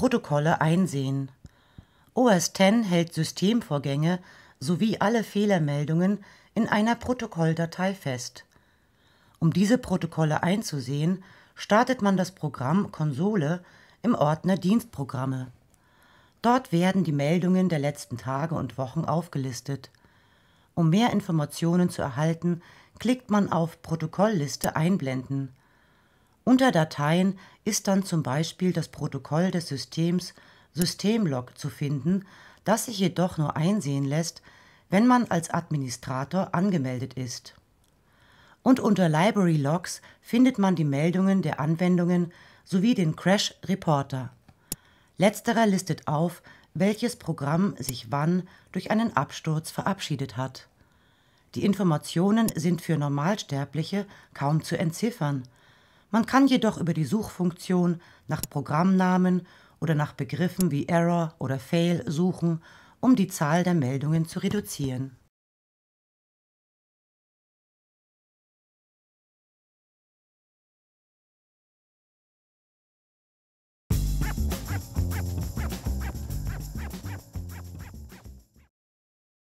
Protokolle einsehen. OS X hält Systemvorgänge sowie alle Fehlermeldungen in einer Protokolldatei fest. Um diese Protokolle einzusehen, startet man das Programm Konsole im Ordner Dienstprogramme. Dort werden die Meldungen der letzten Tage und Wochen aufgelistet. Um mehr Informationen zu erhalten, klickt man auf Protokollliste einblenden. Unter Dateien ist dann zum Beispiel das Protokoll des Systems Systemlog zu finden, das sich jedoch nur einsehen lässt, wenn man als Administrator angemeldet ist. Und unter Library Logs findet man die Meldungen der Anwendungen sowie den Crash Reporter. Letzterer listet auf, welches Programm sich wann durch einen Absturz verabschiedet hat. Die Informationen sind für Normalsterbliche kaum zu entziffern, man kann jedoch über die Suchfunktion nach Programmnamen oder nach Begriffen wie Error oder Fail suchen, um die Zahl der Meldungen zu reduzieren.